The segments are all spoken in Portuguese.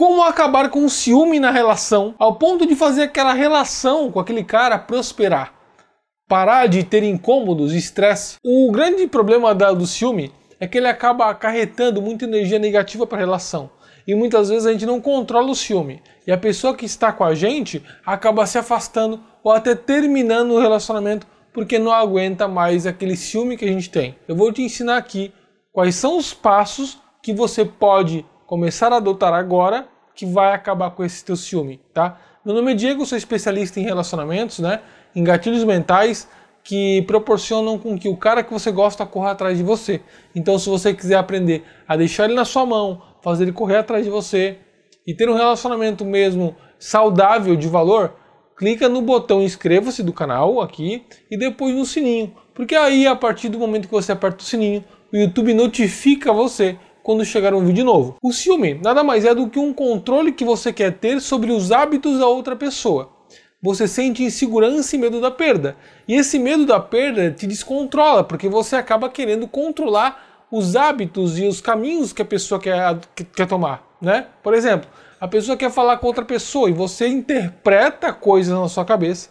como acabar com o ciúme na relação ao ponto de fazer aquela relação com aquele cara prosperar. Parar de ter incômodos e estresse. O grande problema do ciúme é que ele acaba acarretando muita energia negativa para a relação. E muitas vezes a gente não controla o ciúme. E a pessoa que está com a gente acaba se afastando ou até terminando o relacionamento porque não aguenta mais aquele ciúme que a gente tem. Eu vou te ensinar aqui quais são os passos que você pode começar a adotar agora que vai acabar com esse teu ciúme, tá? Meu nome é Diego, sou especialista em relacionamentos, né? Em gatilhos mentais que proporcionam com que o cara que você gosta corra atrás de você. Então, se você quiser aprender a deixar ele na sua mão, fazer ele correr atrás de você e ter um relacionamento mesmo saudável de valor, clica no botão inscreva-se do canal aqui e depois no sininho, porque aí a partir do momento que você aperta o sininho, o YouTube notifica você quando chegar um vídeo novo. O ciúme nada mais é do que um controle que você quer ter sobre os hábitos da outra pessoa. Você sente insegurança e medo da perda. E esse medo da perda te descontrola, porque você acaba querendo controlar os hábitos e os caminhos que a pessoa quer, quer tomar. Né? Por exemplo, a pessoa quer falar com outra pessoa e você interpreta coisas na sua cabeça.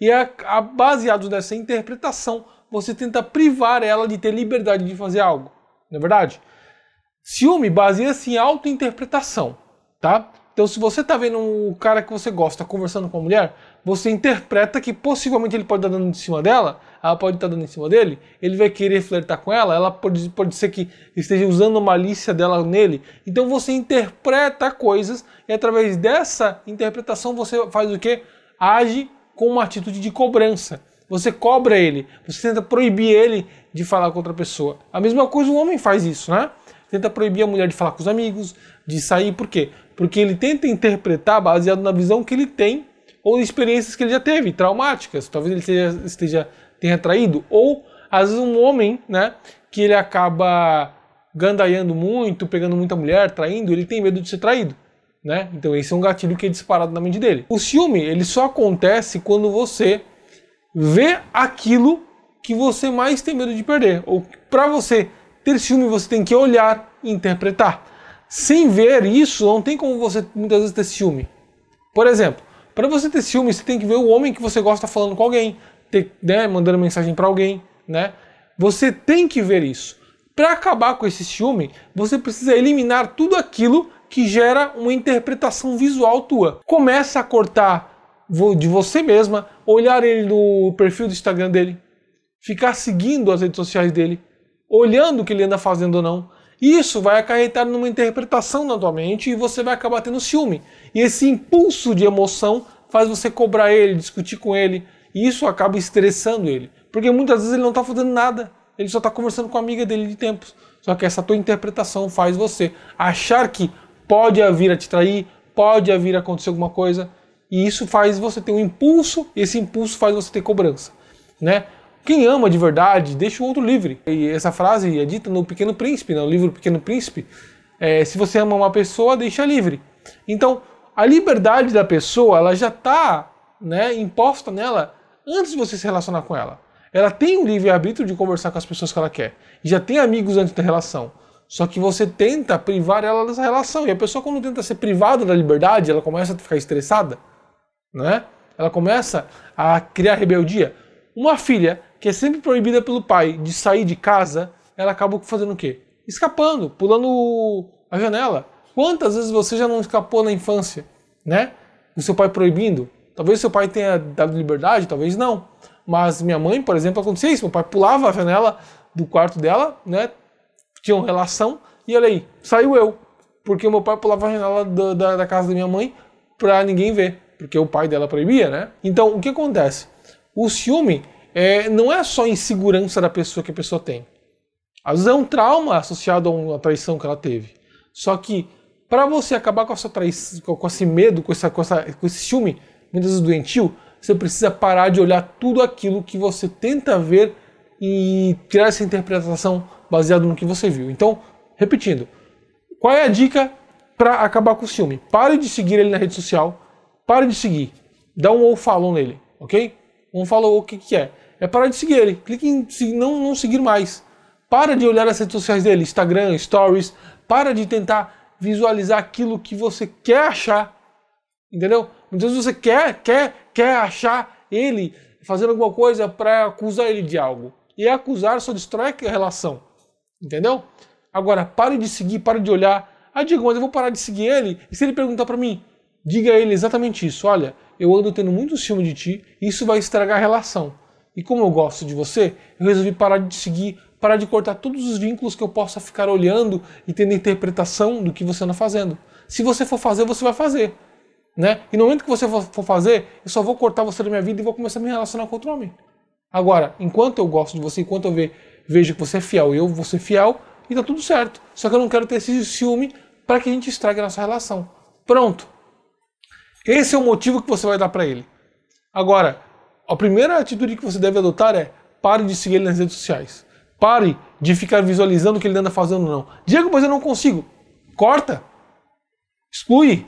E a, a, baseado nessa interpretação, você tenta privar ela de ter liberdade de fazer algo. Não é verdade? Ciúme baseia-se em autointerpretação, tá? Então, se você tá vendo o um cara que você gosta conversando com a mulher, você interpreta que possivelmente ele pode estar dando em cima dela, ela pode estar tá dando em cima dele, ele vai querer flertar com ela, ela pode, pode ser que esteja usando malícia dela nele. Então, você interpreta coisas e através dessa interpretação você faz o que? Age com uma atitude de cobrança. Você cobra ele, você tenta proibir ele de falar com outra pessoa. A mesma coisa o homem faz isso, né? tenta proibir a mulher de falar com os amigos, de sair, por quê? Porque ele tenta interpretar baseado na visão que ele tem ou experiências que ele já teve, traumáticas. Talvez ele esteja, esteja tenha traído, ou às vezes um homem, né, que ele acaba gandaiando muito, pegando muita mulher, traindo, ele tem medo de ser traído. Né? Então esse é um gatilho que é disparado na mente dele. O ciúme ele só acontece quando você vê aquilo que você mais tem medo de perder, ou para você ter ciúme você tem que olhar e interpretar. Sem ver isso, não tem como você muitas vezes ter ciúme. Por exemplo, para você ter ciúme, você tem que ver o homem que você gosta falando com alguém, ter, né, mandando mensagem para alguém, né? Você tem que ver isso. Para acabar com esse ciúme, você precisa eliminar tudo aquilo que gera uma interpretação visual tua. Começa a cortar de você mesma, olhar ele no perfil do Instagram dele, ficar seguindo as redes sociais dele, olhando o que ele anda fazendo ou não. Isso vai acarretar numa interpretação na tua mente e você vai acabar tendo ciúme. E esse impulso de emoção faz você cobrar ele, discutir com ele, e isso acaba estressando ele. Porque muitas vezes ele não está fazendo nada, ele só está conversando com a amiga dele de tempos. Só que essa tua interpretação faz você achar que pode vir a te trair, pode vir a acontecer alguma coisa, e isso faz você ter um impulso, e esse impulso faz você ter cobrança, né? Quem ama de verdade deixa o outro livre. E essa frase é dita no Pequeno Príncipe, no né? livro Pequeno Príncipe. É, se você ama uma pessoa, deixa livre. Então, a liberdade da pessoa, ela já está né, imposta nela antes de você se relacionar com ela. Ela tem o livre-arbítrio de conversar com as pessoas que ela quer. Já tem amigos antes da relação. Só que você tenta privar ela dessa relação. E a pessoa, quando tenta ser privada da liberdade, ela começa a ficar estressada, né? Ela começa a criar rebeldia. Uma filha que é sempre proibida pelo pai de sair de casa, ela acaba fazendo o quê? Escapando, pulando a janela. Quantas vezes você já não escapou na infância, né? O seu pai proibindo? Talvez seu pai tenha dado liberdade, talvez não. Mas minha mãe, por exemplo, acontecia isso. Meu pai pulava a janela do quarto dela, né? Tinha uma relação, e olha aí, saiu eu. Porque meu pai pulava a janela da, da, da casa da minha mãe para ninguém ver. Porque o pai dela proibia, né? Então, o que acontece? O ciúme é, não é só a insegurança da pessoa que a pessoa tem. Às vezes é um trauma associado a uma traição que ela teve. Só que para você acabar com essa traição, com esse medo, com, essa, com, essa, com esse ciúme, muitas vezes doentio, você precisa parar de olhar tudo aquilo que você tenta ver e tirar essa interpretação baseado no que você viu. Então, repetindo, qual é a dica para acabar com o ciúme? Pare de seguir ele na rede social, pare de seguir, dá um ou falou nele, ok? não falou o que, que é. É parar de seguir ele. Clique em não, não seguir mais. Para de olhar as redes sociais dele, Instagram, Stories. Para de tentar visualizar aquilo que você quer achar. Entendeu? Muitas vezes você quer, quer, quer achar ele fazendo alguma coisa para acusar ele de algo. E acusar só destrói a relação. Entendeu? Agora, pare de seguir, pare de olhar. Ah, Diego, mas eu vou parar de seguir ele. E se ele perguntar para mim, diga a ele exatamente isso. Olha, eu ando tendo muito ciúme de ti, e isso vai estragar a relação. E como eu gosto de você, eu resolvi parar de te seguir, parar de cortar todos os vínculos que eu possa ficar olhando e tendo interpretação do que você anda fazendo. Se você for fazer, você vai fazer. Né? E no momento que você for fazer, eu só vou cortar você da minha vida e vou começar a me relacionar com outro homem. Agora, enquanto eu gosto de você, enquanto eu ve, vejo que você é fiel e eu vou ser fiel, e tá tudo certo. Só que eu não quero ter esse ciúme para que a gente estrague a nossa relação. Pronto, esse é o motivo que você vai dar para ele. Agora, a primeira atitude que você deve adotar é pare de seguir ele nas redes sociais. Pare de ficar visualizando o que ele anda fazendo, não. Diego, mas eu não consigo. Corta. Exclui.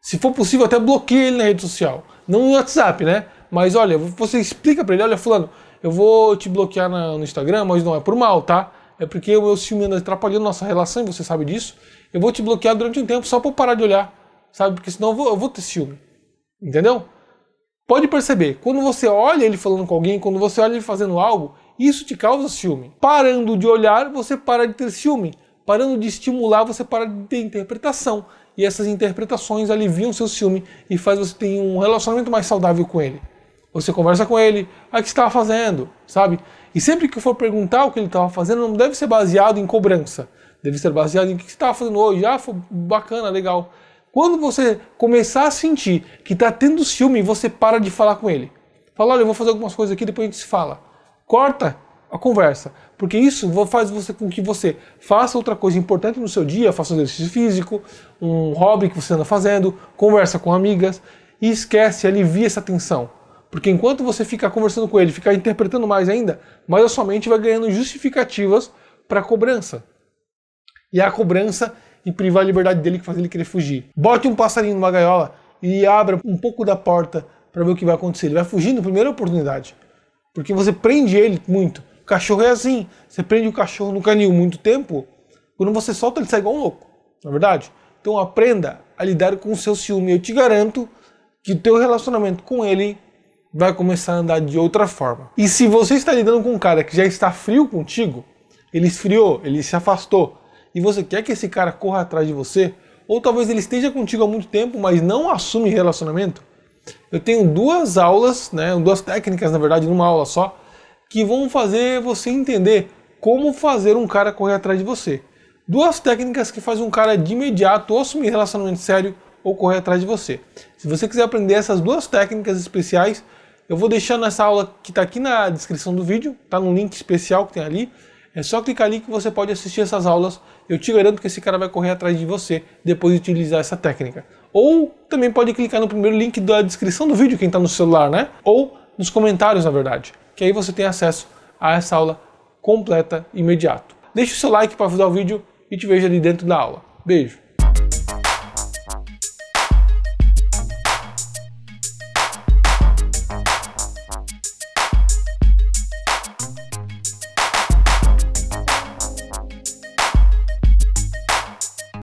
Se for possível, até bloqueie ele na rede social. Não no WhatsApp, né? Mas olha, você explica para ele: olha, Fulano, eu vou te bloquear na, no Instagram, mas não é por mal, tá? É porque o meu ciúme anda atrapalhando nossa relação e você sabe disso. Eu vou te bloquear durante um tempo só para parar de olhar sabe? Porque senão eu vou, eu vou ter ciúme. Entendeu? Pode perceber, quando você olha ele falando com alguém, quando você olha ele fazendo algo, isso te causa ciúme. Parando de olhar, você para de ter ciúme. Parando de estimular, você para de ter interpretação. E essas interpretações aliviam seu ciúme e faz você ter um relacionamento mais saudável com ele. Você conversa com ele, ah, o que você estava fazendo, sabe? E sempre que for perguntar o que ele estava fazendo, não deve ser baseado em cobrança. Deve ser baseado em o que você estava fazendo hoje. Ah, foi bacana, legal. Quando você começar a sentir que está tendo ciúme, você para de falar com ele. Fala, olha, eu vou fazer algumas coisas aqui, depois a gente se fala. Corta a conversa, porque isso faz você com que você faça outra coisa importante no seu dia, faça um exercício físico, um hobby que você anda fazendo, conversa com amigas e esquece, alivia essa tensão. Porque enquanto você ficar conversando com ele, ficar interpretando mais ainda, mais a sua mente vai ganhando justificativas para a cobrança. E a cobrança e privar a liberdade dele que faz ele querer fugir. Bote um passarinho numa gaiola e abra um pouco da porta para ver o que vai acontecer. Ele vai fugir na primeira oportunidade. Porque você prende ele muito. O cachorro é assim. Você prende o cachorro no canil muito tempo, quando você solta ele sai igual um louco. Na é verdade? Então aprenda a lidar com o seu ciúme. Eu te garanto que o teu relacionamento com ele vai começar a andar de outra forma. E se você está lidando com um cara que já está frio contigo, ele esfriou, ele se afastou, e você quer que esse cara corra atrás de você, ou talvez ele esteja contigo há muito tempo, mas não assume relacionamento, eu tenho duas aulas, né, duas técnicas na verdade, numa aula só, que vão fazer você entender como fazer um cara correr atrás de você. Duas técnicas que fazem um cara de imediato assumir relacionamento sério ou correr atrás de você. Se você quiser aprender essas duas técnicas especiais, eu vou deixar nessa aula que está aqui na descrição do vídeo, está no link especial que tem ali. É só clicar ali que você pode assistir essas aulas. Eu te garanto que esse cara vai correr atrás de você depois de utilizar essa técnica. Ou também pode clicar no primeiro link da descrição do vídeo, quem está no celular, né? Ou nos comentários, na verdade. Que aí você tem acesso a essa aula completa imediato. Deixe o seu like para ajudar o vídeo e te vejo ali dentro da aula. Beijo!